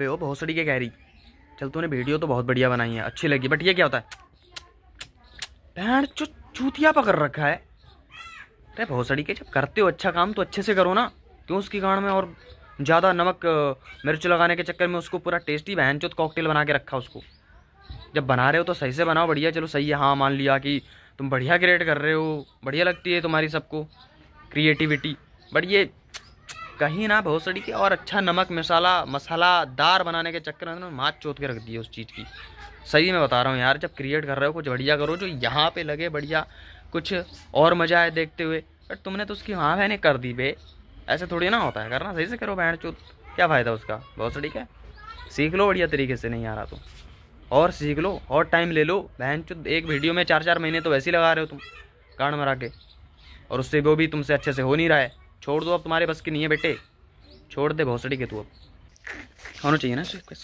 रहे हो सड़ी के कह रही चल तूने वीडियो तो बहुत बढ़िया बनाई है अच्छी लगी बट ये क्या होता है भैन जो चूतिया पकड़ रखा है अरे बहुत सड़ी के जब करते हो अच्छा काम तो अच्छे से करो ना क्यों उसकी गाण में और ज़्यादा नमक मिर्च लगाने के चक्कर में उसको पूरा टेस्टी बहन चो कॉकटेल बना के रखा उसको जब बना रहे हो तो सही से बनाओ बढ़िया चलो सही है हाँ मान लिया कि तुम बढ़िया क्रिएट कर रहे हो बढ़िया लगती है तुम्हारी सबको क्रिएटिविटी बट ये कहीं ना भोसड़ी के और अच्छा नमक मसाला मसालादार बनाने के चक्कर में माँ चोत के रख दी उस चीज़ की सही मैं बता रहा हूँ यार जब क्रिएट कर रहे हो कुछ बढ़िया करो जो यहाँ पे लगे बढ़िया कुछ और मज़ा आए देखते हुए बट तुमने तो उसकी हाँ मैंने कर दी बे ऐसे थोड़ी ना होता है करना सही से करो बहन चूत क्या फ़ायदा उसका भोसड़ी का सीख लो बढ़िया तरीके से नहीं आ रहा तुम तो। और सीख लो और टाइम ले लो बहन चुत एक वीडियो में चार चार महीने तो वैसे ही लगा रहे हो तुम कान मरा के और उससे वो भी तुमसे अच्छे से हो नहीं रहा है छोड़ दो अब तुम्हारे बस की नहीं है बेटे छोड़ दे भोसड़ी के तू अब होना चाहिए ना